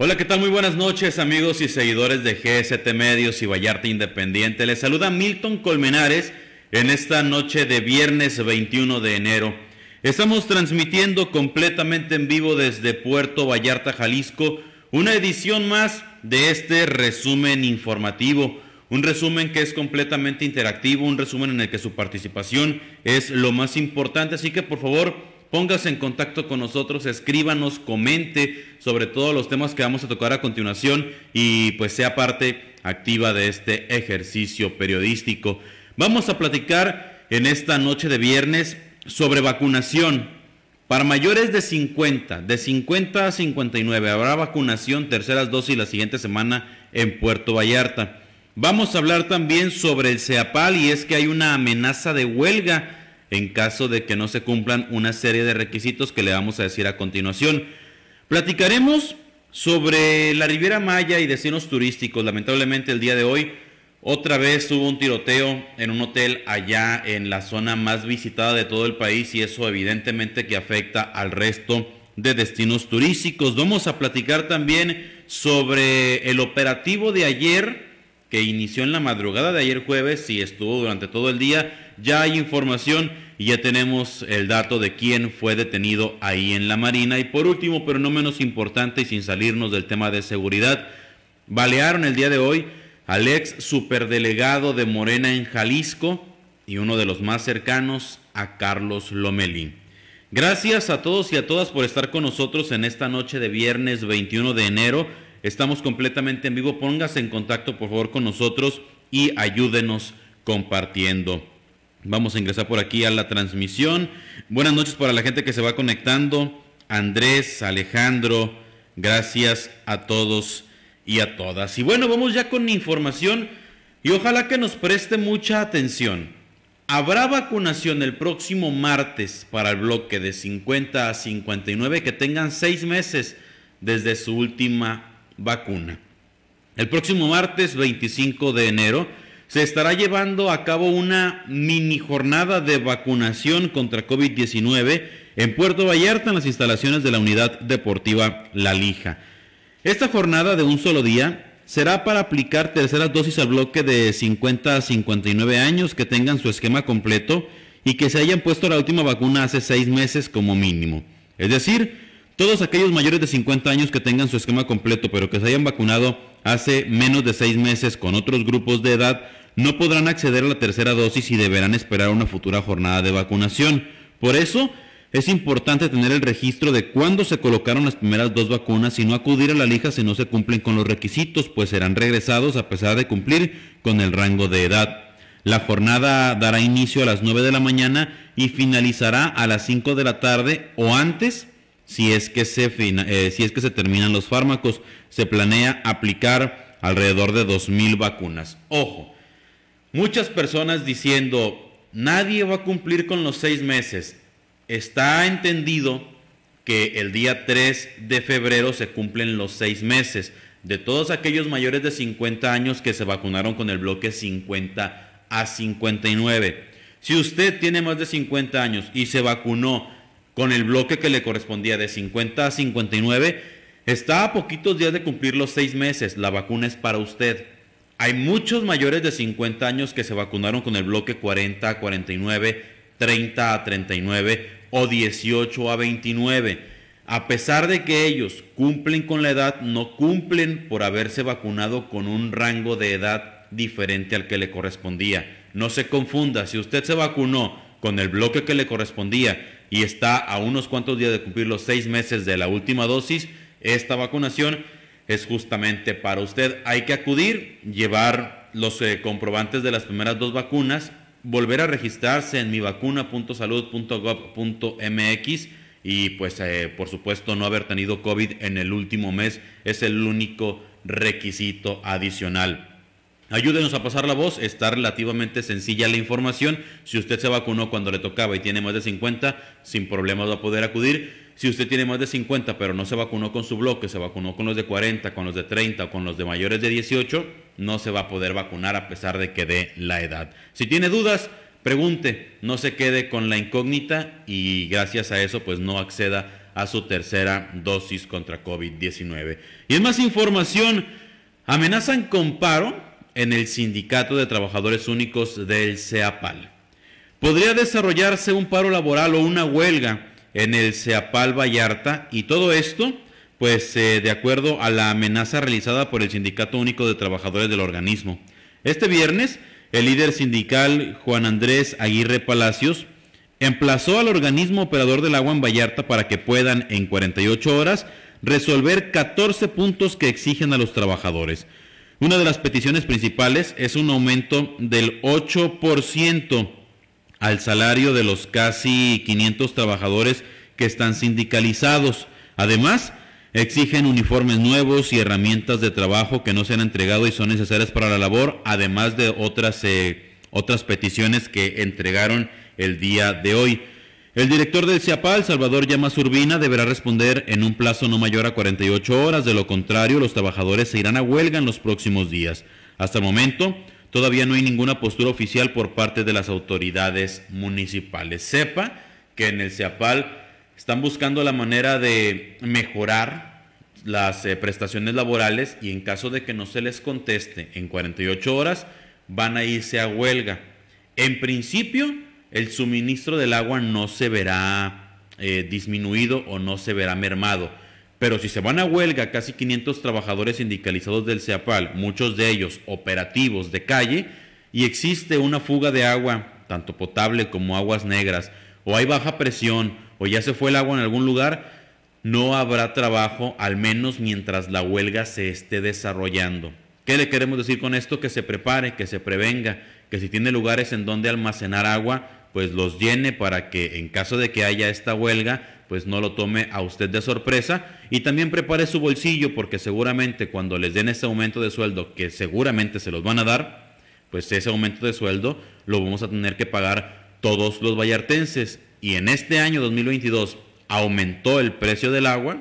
Hola, ¿qué tal? Muy buenas noches amigos y seguidores de GST Medios y Vallarta Independiente. Les saluda Milton Colmenares en esta noche de viernes 21 de enero. Estamos transmitiendo completamente en vivo desde Puerto Vallarta, Jalisco, una edición más de este resumen informativo. Un resumen que es completamente interactivo, un resumen en el que su participación es lo más importante, así que por favor póngase en contacto con nosotros, escríbanos, comente sobre todos los temas que vamos a tocar a continuación y pues sea parte activa de este ejercicio periodístico. Vamos a platicar en esta noche de viernes sobre vacunación. Para mayores de 50, de 50 a 59, habrá vacunación terceras dosis la siguiente semana en Puerto Vallarta. Vamos a hablar también sobre el CEAPAL y es que hay una amenaza de huelga en caso de que no se cumplan una serie de requisitos que le vamos a decir a continuación. Platicaremos sobre la Riviera Maya y destinos turísticos. Lamentablemente el día de hoy otra vez hubo un tiroteo en un hotel allá en la zona más visitada de todo el país y eso evidentemente que afecta al resto de destinos turísticos. Vamos a platicar también sobre el operativo de ayer que inició en la madrugada de ayer jueves y estuvo durante todo el día ya hay información y ya tenemos el dato de quién fue detenido ahí en la Marina. Y por último, pero no menos importante y sin salirnos del tema de seguridad, balearon el día de hoy al ex superdelegado de Morena en Jalisco y uno de los más cercanos a Carlos Lomeli. Gracias a todos y a todas por estar con nosotros en esta noche de viernes 21 de enero. Estamos completamente en vivo. Póngase en contacto por favor con nosotros y ayúdenos compartiendo. Vamos a ingresar por aquí a la transmisión. Buenas noches para la gente que se va conectando. Andrés, Alejandro, gracias a todos y a todas. Y bueno, vamos ya con información y ojalá que nos preste mucha atención. Habrá vacunación el próximo martes para el bloque de 50 a 59 que tengan seis meses desde su última vacuna. El próximo martes 25 de enero se estará llevando a cabo una mini jornada de vacunación contra COVID-19 en Puerto Vallarta en las instalaciones de la unidad deportiva La Lija. Esta jornada de un solo día será para aplicar terceras dosis al bloque de 50 a 59 años que tengan su esquema completo y que se hayan puesto la última vacuna hace seis meses como mínimo. Es decir, todos aquellos mayores de 50 años que tengan su esquema completo pero que se hayan vacunado hace menos de seis meses con otros grupos de edad no podrán acceder a la tercera dosis y deberán esperar una futura jornada de vacunación. Por eso, es importante tener el registro de cuándo se colocaron las primeras dos vacunas y no acudir a la lija si no se cumplen con los requisitos, pues serán regresados a pesar de cumplir con el rango de edad. La jornada dará inicio a las 9 de la mañana y finalizará a las 5 de la tarde o antes si es que se, eh, si es que se terminan los fármacos. Se planea aplicar alrededor de 2.000 vacunas. Ojo, Muchas personas diciendo, nadie va a cumplir con los seis meses. Está entendido que el día 3 de febrero se cumplen los seis meses de todos aquellos mayores de 50 años que se vacunaron con el bloque 50 a 59. Si usted tiene más de 50 años y se vacunó con el bloque que le correspondía de 50 a 59, está a poquitos días de cumplir los seis meses. La vacuna es para usted. Hay muchos mayores de 50 años que se vacunaron con el bloque 40 a 49, 30 a 39 o 18 a 29. A pesar de que ellos cumplen con la edad, no cumplen por haberse vacunado con un rango de edad diferente al que le correspondía. No se confunda, si usted se vacunó con el bloque que le correspondía y está a unos cuantos días de cumplir los seis meses de la última dosis, esta vacunación es justamente para usted. Hay que acudir, llevar los eh, comprobantes de las primeras dos vacunas, volver a registrarse en mivacuna.salud.gov.mx y pues eh, por supuesto no haber tenido COVID en el último mes es el único requisito adicional. Ayúdenos a pasar la voz, está relativamente sencilla la información. Si usted se vacunó cuando le tocaba y tiene más de 50, sin problemas va a poder acudir. Si usted tiene más de 50 pero no se vacunó con su bloque, se vacunó con los de 40, con los de 30 o con los de mayores de 18, no se va a poder vacunar a pesar de que dé la edad. Si tiene dudas, pregunte, no se quede con la incógnita y gracias a eso pues no acceda a su tercera dosis contra COVID-19. Y es más información, amenazan con paro en el Sindicato de Trabajadores Únicos del CEAPAL. Podría desarrollarse un paro laboral o una huelga en el Seapal, Vallarta y todo esto pues eh, de acuerdo a la amenaza realizada por el Sindicato Único de Trabajadores del organismo. Este viernes, el líder sindical Juan Andrés Aguirre Palacios emplazó al organismo operador del agua en Vallarta para que puedan en 48 horas resolver 14 puntos que exigen a los trabajadores. Una de las peticiones principales es un aumento del 8% al salario de los casi 500 trabajadores que están sindicalizados. Además, exigen uniformes nuevos y herramientas de trabajo que no se han entregado y son necesarias para la labor, además de otras, eh, otras peticiones que entregaron el día de hoy. El director del CIAPAL, Salvador Llamas Urbina, deberá responder en un plazo no mayor a 48 horas. De lo contrario, los trabajadores se irán a huelga en los próximos días. Hasta el momento, todavía no hay ninguna postura oficial por parte de las autoridades municipales. Sepa que en el CEAPAL están buscando la manera de mejorar las eh, prestaciones laborales y en caso de que no se les conteste en 48 horas, van a irse a huelga. En principio, el suministro del agua no se verá eh, disminuido o no se verá mermado pero si se van a huelga casi 500 trabajadores sindicalizados del CEAPAL, muchos de ellos operativos de calle, y existe una fuga de agua, tanto potable como aguas negras, o hay baja presión, o ya se fue el agua en algún lugar, no habrá trabajo, al menos mientras la huelga se esté desarrollando. ¿Qué le queremos decir con esto? Que se prepare, que se prevenga, que si tiene lugares en donde almacenar agua, pues los llene para que en caso de que haya esta huelga, pues no lo tome a usted de sorpresa y también prepare su bolsillo porque seguramente cuando les den ese aumento de sueldo, que seguramente se los van a dar, pues ese aumento de sueldo lo vamos a tener que pagar todos los vallartenses y en este año 2022 aumentó el precio del agua,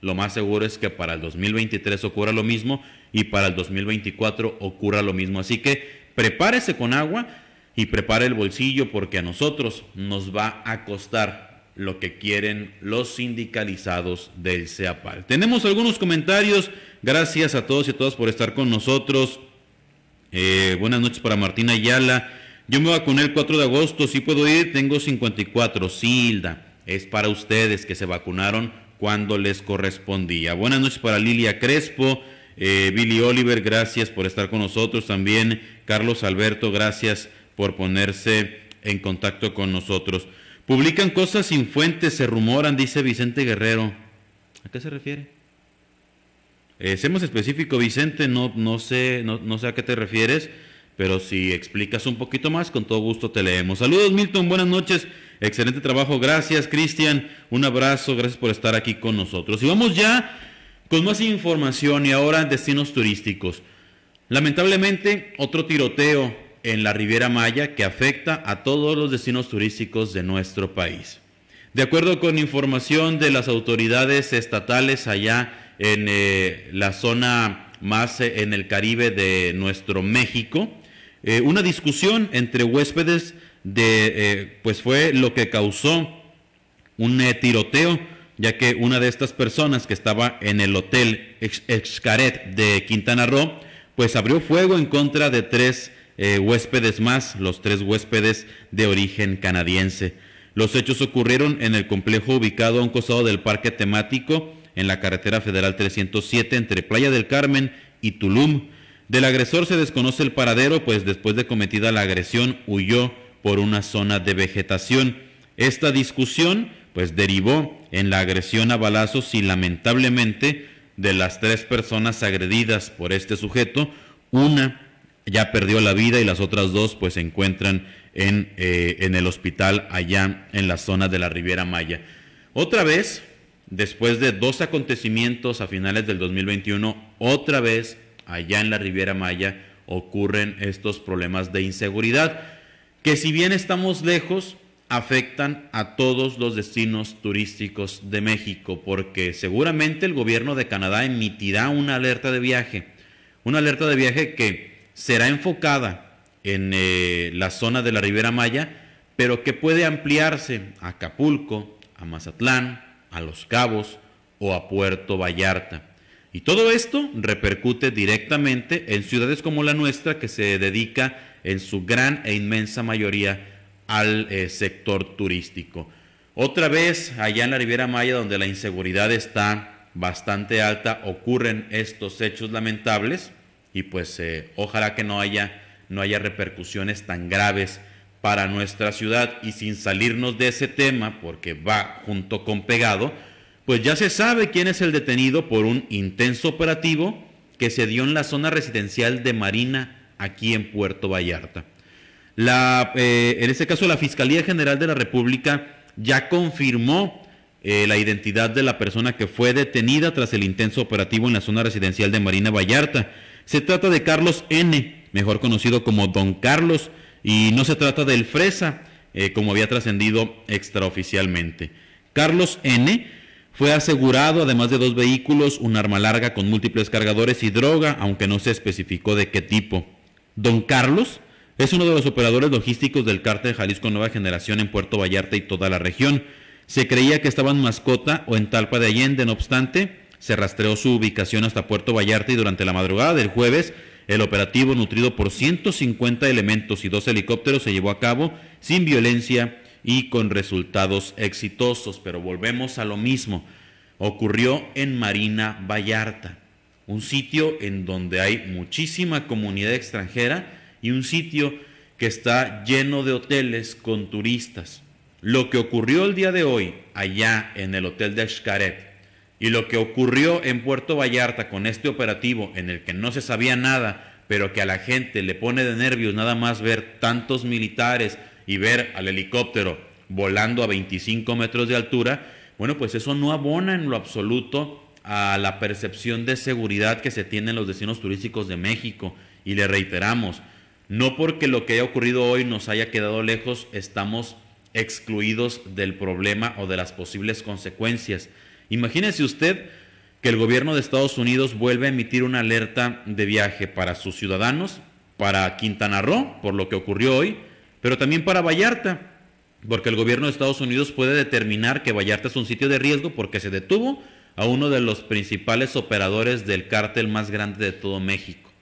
lo más seguro es que para el 2023 ocurra lo mismo y para el 2024 ocurra lo mismo. Así que prepárese con agua y prepare el bolsillo porque a nosotros nos va a costar lo que quieren los sindicalizados del CEAPAL. Tenemos algunos comentarios. Gracias a todos y a todas por estar con nosotros. Eh, buenas noches para Martina Ayala. Yo me vacuné el 4 de agosto, sí puedo ir, tengo 54. Silda, es para ustedes que se vacunaron cuando les correspondía. Buenas noches para Lilia Crespo. Eh, Billy Oliver, gracias por estar con nosotros. También Carlos Alberto, gracias por ponerse en contacto con nosotros. Publican cosas sin fuentes, se rumoran, dice Vicente Guerrero. ¿A qué se refiere? Eh, seamos específicos, Vicente, no, no, sé, no, no sé a qué te refieres, pero si explicas un poquito más, con todo gusto te leemos. Saludos, Milton, buenas noches, excelente trabajo, gracias, Cristian, un abrazo, gracias por estar aquí con nosotros. Y vamos ya con más información y ahora destinos turísticos. Lamentablemente, otro tiroteo en la Riviera Maya que afecta a todos los destinos turísticos de nuestro país. De acuerdo con información de las autoridades estatales allá en eh, la zona más eh, en el Caribe de nuestro México, eh, una discusión entre huéspedes de, pues fue lo que causó un tiroteo, ya que una de estas personas que estaba en el hotel Excaret de Quintana Roo, pues abrió fuego en contra de tres eh, huéspedes más, los tres huéspedes de origen canadiense. Los hechos ocurrieron en el complejo ubicado a un costado del parque temático, en la carretera federal 307 entre Playa del Carmen y Tulum. Del agresor se desconoce el paradero, pues después de cometida la agresión huyó por una zona de vegetación. Esta discusión pues derivó en la agresión a balazos y lamentablemente de las tres personas agredidas por este sujeto, una ya perdió la vida y las otras dos pues se encuentran en, eh, en el hospital allá en la zona de la Riviera Maya. Otra vez, después de dos acontecimientos a finales del 2021, otra vez allá en la Riviera Maya ocurren estos problemas de inseguridad que si bien estamos lejos, afectan a todos los destinos turísticos de México, porque seguramente el gobierno de Canadá emitirá una alerta de viaje, una alerta de viaje que será enfocada en eh, la zona de la Ribera Maya, pero que puede ampliarse a Acapulco, a Mazatlán, a Los Cabos o a Puerto Vallarta. Y todo esto repercute directamente en ciudades como la nuestra, que se dedica en su gran e inmensa mayoría al eh, sector turístico. Otra vez, allá en la Ribera Maya, donde la inseguridad está bastante alta, ocurren estos hechos lamentables y pues eh, ojalá que no haya, no haya repercusiones tan graves para nuestra ciudad y sin salirnos de ese tema, porque va junto con pegado, pues ya se sabe quién es el detenido por un intenso operativo que se dio en la zona residencial de Marina, aquí en Puerto Vallarta. La, eh, en este caso, la Fiscalía General de la República ya confirmó eh, la identidad de la persona que fue detenida tras el intenso operativo en la zona residencial de Marina Vallarta. Se trata de Carlos N., mejor conocido como Don Carlos, y no se trata del Fresa, eh, como había trascendido extraoficialmente. Carlos N. Fue asegurado, además de dos vehículos, un arma larga con múltiples cargadores y droga, aunque no se especificó de qué tipo. Don Carlos es uno de los operadores logísticos del cártel Jalisco Nueva Generación en Puerto Vallarta y toda la región. Se creía que estaba en Mascota o en Talpa de Allende, no obstante, se rastreó su ubicación hasta Puerto Vallarta y durante la madrugada del jueves, el operativo, nutrido por 150 elementos y dos helicópteros, se llevó a cabo sin violencia y con resultados exitosos. Pero volvemos a lo mismo. Ocurrió en Marina Vallarta, un sitio en donde hay muchísima comunidad extranjera y un sitio que está lleno de hoteles con turistas. Lo que ocurrió el día de hoy allá en el Hotel de Xcaret, y lo que ocurrió en Puerto Vallarta con este operativo en el que no se sabía nada, pero que a la gente le pone de nervios nada más ver tantos militares y ver al helicóptero volando a 25 metros de altura, bueno, pues eso no abona en lo absoluto a la percepción de seguridad que se tiene en los destinos turísticos de México. Y le reiteramos, no porque lo que haya ocurrido hoy nos haya quedado lejos, estamos excluidos del problema o de las posibles consecuencias. Imagínese usted que el gobierno de Estados Unidos vuelve a emitir una alerta de viaje para sus ciudadanos, para Quintana Roo, por lo que ocurrió hoy, pero también para Vallarta, porque el gobierno de Estados Unidos puede determinar que Vallarta es un sitio de riesgo porque se detuvo a uno de los principales operadores del cártel más grande de todo México.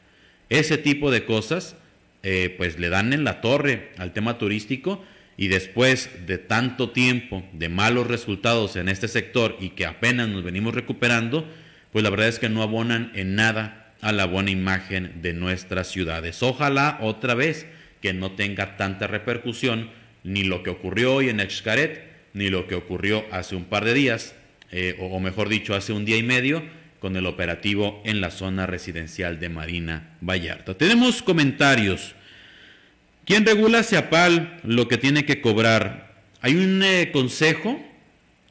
Ese tipo de cosas, eh, pues le dan en la torre al tema turístico y después de tanto tiempo de malos resultados en este sector y que apenas nos venimos recuperando, pues la verdad es que no abonan en nada a la buena imagen de nuestras ciudades. Ojalá otra vez que no tenga tanta repercusión ni lo que ocurrió hoy en Xcaret, ni lo que ocurrió hace un par de días, eh, o, o mejor dicho, hace un día y medio, con el operativo en la zona residencial de Marina Vallarta. Tenemos comentarios. ¿Quién regula CIAPAL lo que tiene que cobrar? Hay un eh, consejo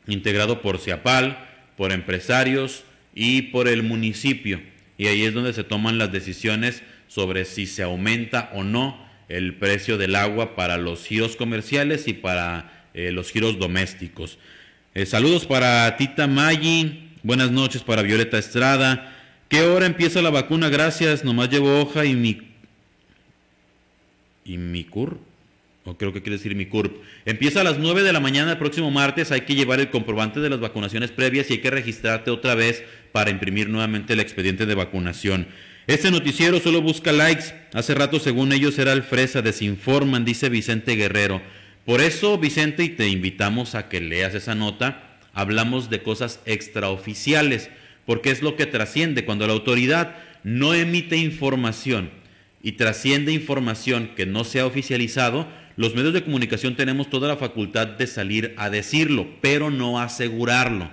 integrado por CIAPAL, por empresarios y por el municipio. Y ahí es donde se toman las decisiones sobre si se aumenta o no el precio del agua para los giros comerciales y para eh, los giros domésticos. Eh, saludos para Tita Maggi, buenas noches para Violeta Estrada. ¿Qué hora empieza la vacuna? Gracias, nomás llevo hoja y mi y Micur, o creo que quiere decir MICURP. Empieza a las 9 de la mañana el próximo martes. Hay que llevar el comprobante de las vacunaciones previas y hay que registrarte otra vez para imprimir nuevamente el expediente de vacunación. Este noticiero solo busca likes. Hace rato, según ellos, era el fresa. Desinforman, dice Vicente Guerrero. Por eso, Vicente, y te invitamos a que leas esa nota, hablamos de cosas extraoficiales, porque es lo que trasciende cuando la autoridad no emite información y trasciende información que no se ha oficializado, los medios de comunicación tenemos toda la facultad de salir a decirlo, pero no asegurarlo.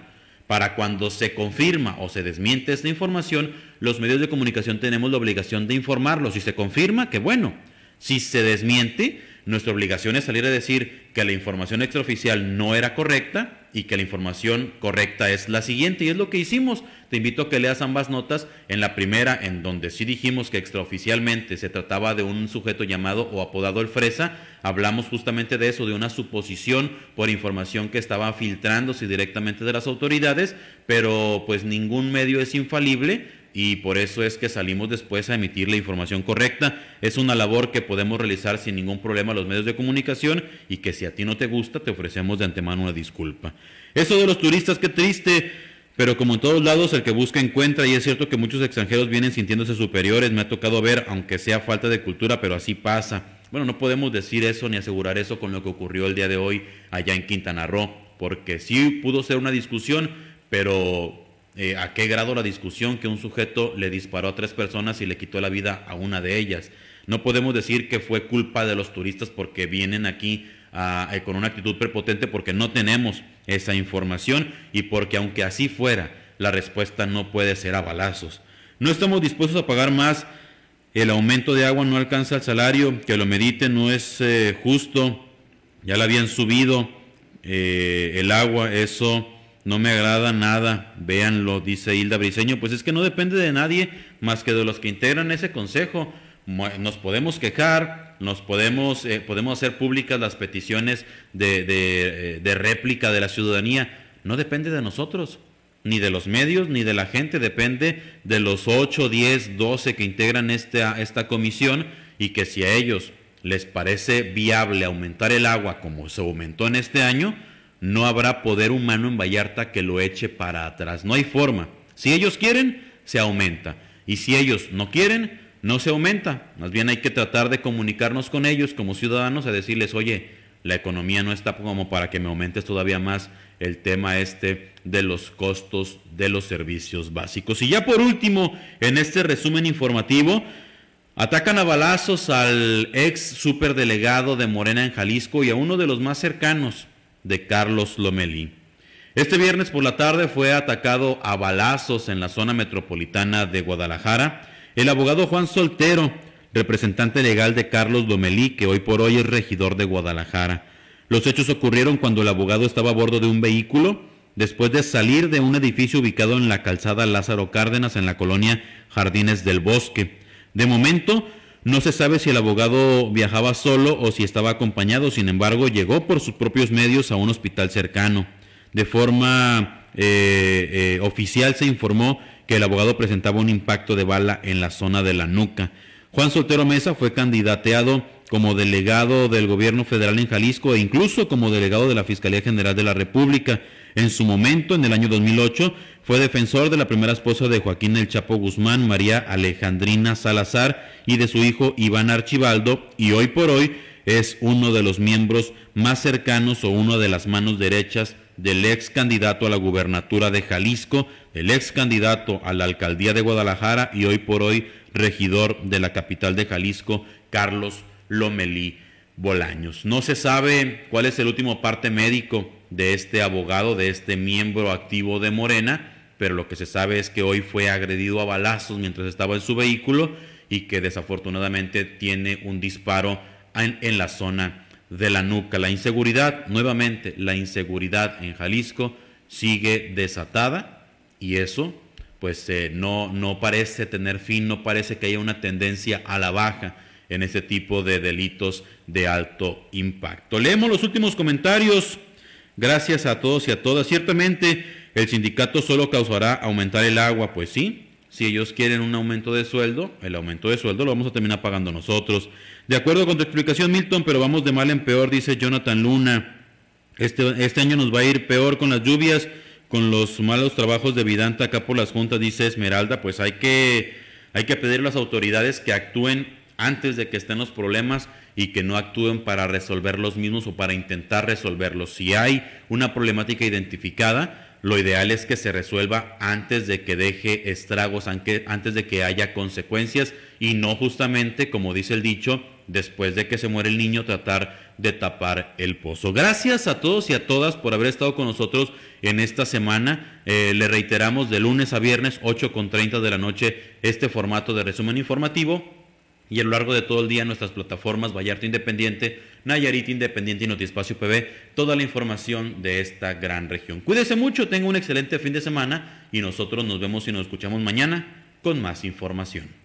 Para cuando se confirma o se desmiente esta información, los medios de comunicación tenemos la obligación de informarlo. Si se confirma, qué bueno. Si se desmiente, nuestra obligación es salir a decir que la información extraoficial no era correcta y que la información correcta es la siguiente. Y es lo que hicimos. Te invito a que leas ambas notas. En la primera, en donde sí dijimos que extraoficialmente se trataba de un sujeto llamado o apodado el Fresa, hablamos justamente de eso, de una suposición por información que estaba filtrándose directamente de las autoridades, pero pues ningún medio es infalible y por eso es que salimos después a emitir la información correcta. Es una labor que podemos realizar sin ningún problema los medios de comunicación y que si a ti no te gusta te ofrecemos de antemano una disculpa. Eso de los turistas, qué triste. Pero como en todos lados, el que busca encuentra y es cierto que muchos extranjeros vienen sintiéndose superiores. Me ha tocado ver, aunque sea falta de cultura, pero así pasa. Bueno, no podemos decir eso ni asegurar eso con lo que ocurrió el día de hoy allá en Quintana Roo, porque sí pudo ser una discusión, pero eh, a qué grado la discusión que un sujeto le disparó a tres personas y le quitó la vida a una de ellas. No podemos decir que fue culpa de los turistas porque vienen aquí con una actitud prepotente porque no tenemos esa información y porque aunque así fuera, la respuesta no puede ser a balazos. No estamos dispuestos a pagar más. El aumento de agua no alcanza el salario, que lo medite no es eh, justo. Ya la habían subido eh, el agua, eso no me agrada nada, véanlo, dice Hilda Briseño, pues es que no depende de nadie más que de los que integran ese consejo. Nos podemos quejar, nos podemos, eh, podemos hacer públicas las peticiones de, eh, de, réplica de la ciudadanía, no depende de nosotros, ni de los medios, ni de la gente, depende de los 8, 10, 12 que integran esta, esta comisión y que si a ellos les parece viable aumentar el agua como se aumentó en este año, no habrá poder humano en Vallarta que lo eche para atrás. No hay forma. Si ellos quieren, se aumenta. Y si ellos no quieren, no se aumenta. Más bien hay que tratar de comunicarnos con ellos como ciudadanos a decirles, oye, la economía no está como para que me aumentes todavía más el tema este de los costos de los servicios básicos. Y ya por último, en este resumen informativo, Atacan a balazos al ex superdelegado de Morena en Jalisco y a uno de los más cercanos de Carlos Lomelí. Este viernes por la tarde fue atacado a balazos en la zona metropolitana de Guadalajara el abogado Juan Soltero, representante legal de Carlos Lomelí, que hoy por hoy es regidor de Guadalajara. Los hechos ocurrieron cuando el abogado estaba a bordo de un vehículo después de salir de un edificio ubicado en la calzada Lázaro Cárdenas en la colonia Jardines del Bosque. De momento, no se sabe si el abogado viajaba solo o si estaba acompañado, sin embargo llegó por sus propios medios a un hospital cercano. De forma eh, eh, oficial se informó que el abogado presentaba un impacto de bala en la zona de la nuca. Juan Soltero Mesa fue candidateado como delegado del gobierno federal en Jalisco e incluso como delegado de la Fiscalía General de la República. En su momento, en el año 2008, fue defensor de la primera esposa de Joaquín El Chapo Guzmán, María Alejandrina Salazar, y de su hijo Iván Archibaldo, y hoy por hoy es uno de los miembros más cercanos o una de las manos derechas del ex candidato a la gubernatura de Jalisco, el ex candidato a la alcaldía de Guadalajara y hoy por hoy regidor de la capital de Jalisco, Carlos Lomelí Bolaños. No se sabe cuál es el último parte médico de este abogado, de este miembro activo de Morena, pero lo que se sabe es que hoy fue agredido a balazos mientras estaba en su vehículo y que desafortunadamente tiene un disparo en, la zona de la nuca. La inseguridad, nuevamente, la inseguridad en Jalisco sigue desatada y eso pues eh, no, no parece tener fin, no parece que haya una tendencia a la baja en este tipo de delitos de alto impacto. Leemos los últimos comentarios. Gracias a todos y a todas. Ciertamente el sindicato solo causará aumentar el agua, pues sí. Si ellos quieren un aumento de sueldo, el aumento de sueldo lo vamos a terminar pagando nosotros. De acuerdo con tu explicación, Milton, pero vamos de mal en peor, dice Jonathan Luna. Este, este año nos va a ir peor con las lluvias, con los malos trabajos de Vidanta acá por las juntas, dice Esmeralda. Pues hay que, hay que pedir a las autoridades que actúen antes de que estén los problemas y que no actúen para resolver los mismos o para intentar resolverlos. Si hay una problemática identificada, lo ideal es que se resuelva antes de que deje estragos, antes de que haya consecuencias y no justamente, como dice el dicho, después de que se muere el niño, tratar de tapar el pozo. Gracias a todos y a todas por haber estado con nosotros en esta semana. Eh, le reiteramos de lunes a viernes, 8.30 de la noche, este formato de resumen informativo y a lo largo de todo el día nuestras plataformas Vallarta Independiente, Nayarit Independiente y Notiespacio PB, toda la información de esta gran región. Cuídese mucho, tenga un excelente fin de semana y nosotros nos vemos y nos escuchamos mañana con más información.